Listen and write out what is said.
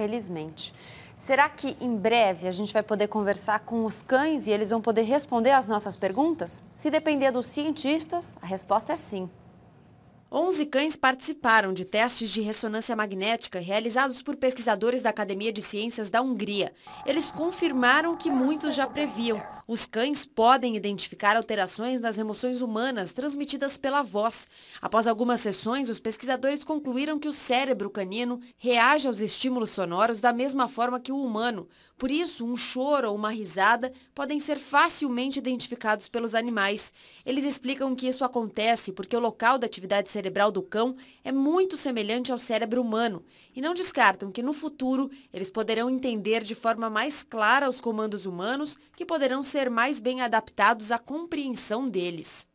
infelizmente. Será que em breve a gente vai poder conversar com os cães e eles vão poder responder às nossas perguntas? Se depender dos cientistas, a resposta é sim. 11 cães participaram de testes de ressonância magnética realizados por pesquisadores da Academia de Ciências da Hungria. Eles confirmaram o que muitos já previam. Os cães podem identificar alterações nas emoções humanas transmitidas pela voz. Após algumas sessões, os pesquisadores concluíram que o cérebro canino reage aos estímulos sonoros da mesma forma que o humano. Por isso, um choro ou uma risada podem ser facilmente identificados pelos animais. Eles explicam que isso acontece porque o local da atividade cerebral do cão é muito semelhante ao cérebro humano e não descartam que no futuro eles poderão entender de forma mais clara os comandos humanos que poderão ser ser mais bem adaptados à compreensão deles.